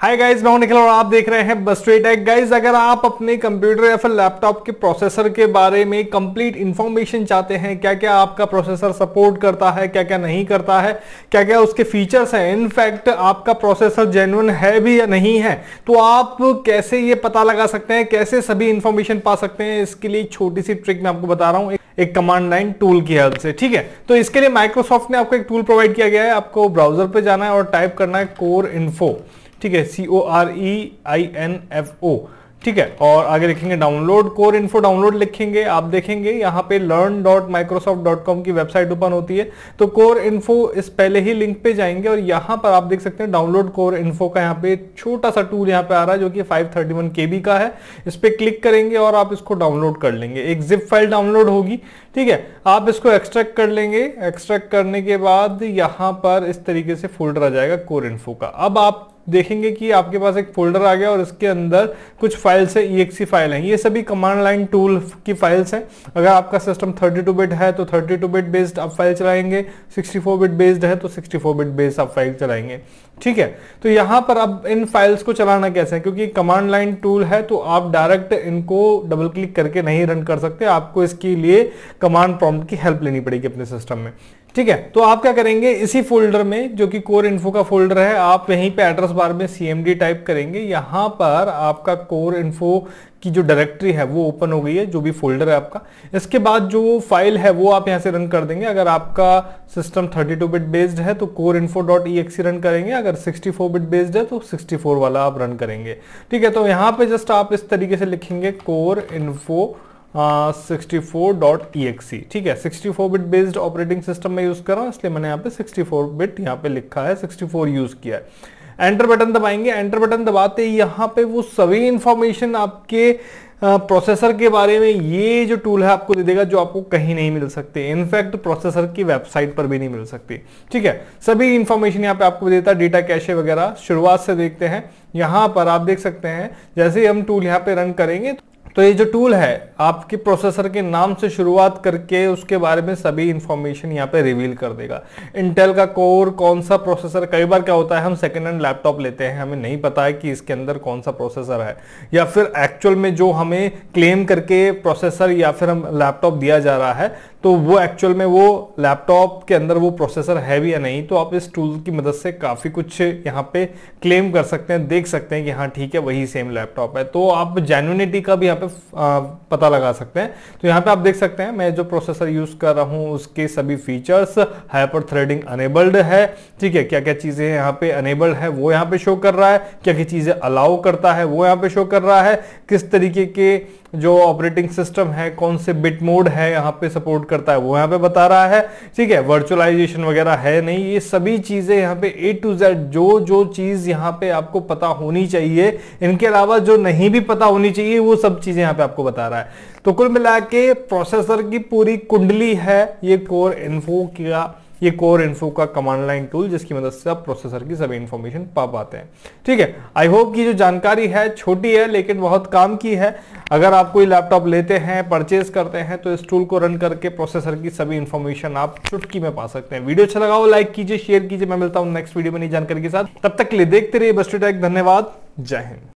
hi guys मैं निखिल और आप देख रहे हैं बस स्ट्रेट गाइस अगर आप अपने कंप्यूटर या फिर लैपटॉप के प्रोसेसर के बारे में कंप्लीट इन्फॉर्मेशन चाहते हैं क्या क्या आपका प्रोसेसर सपोर्ट करता है क्या क्या नहीं करता है क्या क्या उसके फीचर्स हैं इनफैक्ट आपका प्रोसेसर जेन्युन है भी या नहीं है तो आप कैसे ये पता लगा सकते हैं कैसे सभी इन्फॉर्मेशन पा सकते हैं इसके लिए छोटी सी ट्रिक मैं आपको बता रहा हूँ एक कमांड लाइन टूल की हेल्प से ठीक है तो इसके लिए माइक्रोसॉफ्ट ने आपको एक टूल प्रोवाइड किया गया है आपको ब्राउजर पर जाना है और टाइप करना है कोर इन्फो ठीक है C O R E I N F O ठीक है और आगे लिखेंगे डाउनलोड कोर इन्फो डाउनलोड लिखेंगे आप देखेंगे यहाँ पे learn dot Microsoft dot com की वेबसाइट ओपन होती है तो कोर इन्फो इस पहले ही लिंक पे जाएंगे और यहाँ पर आप देख सकते हैं डाउनलोड कोर इन्फो का यहाँ पे छोटा सा टूल यहाँ पे आ रहा है जो कि five thirty one K B का है इस पर क्लिक करेंगे और आप इसको डाउनलोड कर लेंगे एक जिप फाइल डाउनलोड होगी ठीक है आप इसको एक्सट्रैक्ट कर लेंगे एक्सट्रैक्ट करने के बाद यहाँ पर इस तरीके से फोल्डर आ जाएगा कोर इन्फो का अब आप देखेंगे कि आपके पास एक फोल्डर आ गया और इसके अंदर कुछ फाइल्स है ई फाइल हैं ये सभी कमांड लाइन टूल की फाइल्स हैं अगर आपका सिस्टम 32 बिट है तो 32 बिट बेस्ड आप फाइल चलाएंगे 64 बिट बेस्ड है तो 64 बिट बेस्ड आप फाइल चलाएंगे ठीक है तो यहाँ पर अब इन फाइल्स को चलाना कैसे है क्योंकि कमांड लाइन टूल है तो आप डायरेक्ट इनको डबल क्लिक करके नहीं रन कर सकते आपको इसके लिए कमांड प्रॉम्प्ट की हेल्प लेनी पड़ेगी अपने सिस्टम में ठीक है तो आप क्या करेंगे इसी फोल्डर में जो कि कोर इन्फो का फोल्डर है आप यहीं पे एड्रेस बार में सी टाइप करेंगे यहाँ पर आपका कोर इन्फो की जो डायरेक्टरी है वो ओपन हो गई है जो भी फोल्डर है आपका इसके बाद जो फाइल है वो आप यहाँ से रन कर देंगे अगर आपका सिस्टम 32 बिट बेस्ड है तो core info dot E run करेंगे अगर 64 बिट बेस्ड है तो 64 वाला आप रन करेंगे ठीक है तो यहां पे जस्ट आप इस तरीके से लिखेंगे core info sixty four dot ठीक है 64 बिट बेस्ड ऑपरेटिंग सिस्टम में यूज़ कर रहा हूँ इसलिए मैंने यहाँ पे 64 बिट यहाँ पे लिखा है 64 यूज़ किया है एंटर बटन दबाएंगे एंटर बटन दबाते ही यहाँ पे वो सभी इंफॉर्मेशन आपके प्रोसेसर के बारे में ये जो टूल है आपको दे देगा जो आपको कहीं नहीं मिल सकते इनफैक्ट प्रोसेसर की वेबसाइट पर भी नहीं मिल सकती ठीक है सभी इंफॉर्मेशन यहाँ पे आपको देता है डेटा कैशे वगैरह शुरुआत से देखते हैं यहाँ पर आप देख सकते हैं जैसे हम टूल यहाँ पे रन करेंगे तो ये जो टूल है आपके प्रोसेसर के नाम से शुरुआत करके उसके बारे में सभी इंफॉर्मेशन यहाँ पे रिवील कर देगा इंटेल का कोर कौन सा प्रोसेसर कई बार क्या होता है हम सेकेंड हैंड लैपटॉप लेते हैं हमें नहीं पता है कि इसके अंदर कौन सा प्रोसेसर है या फिर एक्चुअल में जो हमें क्लेम करके प्रोसेसर या फिर हम लैपटॉप दिया जा रहा है तो वो एक्चुअल में वो लैपटॉप के अंदर वो प्रोसेसर है भी या नहीं तो आप इस टूल की मदद से काफ़ी कुछ यहाँ पे क्लेम कर सकते हैं देख सकते हैं कि हाँ ठीक है वही सेम लैपटॉप है तो आप जेन्यूनिटी का भी यहाँ पे पता लगा सकते हैं तो यहाँ पे आप देख सकते हैं मैं जो प्रोसेसर यूज़ कर रहा हूँ उसके सभी फीचर्स हाइपर थ्रेडिंग अनेबल्ड है ठीक है क्या क्या चीज़ें यहाँ पे अनेबल्ड है वो यहाँ पे शो कर रहा है क्या क्या चीज़ें अलाउ करता है वो यहाँ पे शो कर रहा है किस तरीके के जो ऑपरेटिंग सिस्टम है कौन से बिट मोड है यहाँ पे सपोर्ट करता है वो यहाँ पे बता रहा है ठीक है वर्चुअलाइजेशन वगैरह है नहीं ये सभी चीजें यहाँ पे ए टू जेड जो जो चीज यहाँ पे आपको पता होनी चाहिए इनके अलावा जो नहीं भी पता होनी चाहिए वो सब चीजें यहाँ पे आपको बता रहा है तो कुल मिला के प्रोसेसर की पूरी कुंडली है ये कोर इन्फो किया ये कोर इन्फो का कमांड लाइन टूल जिसकी मदद से आप प्रोसेसर की सभी इंफॉर्मेशन पा पाते हैं ठीक है आई होप की जो जानकारी है छोटी है लेकिन बहुत काम की है अगर आप कोई लैपटॉप लेते हैं परचेज करते हैं तो इस टूल को रन करके प्रोसेसर की सभी इंफॉर्मेशन आप चुटकी में पा सकते हैं वीडियो अच्छा लगा हो लाइक कीजिए शेयर कीजिए मैं मिलता हूं नेक्स्ट वीडियो में नई जानकारी के साथ तब तक के लिए देखते रहिए बस्टूटैक धन्यवाद जय हिंद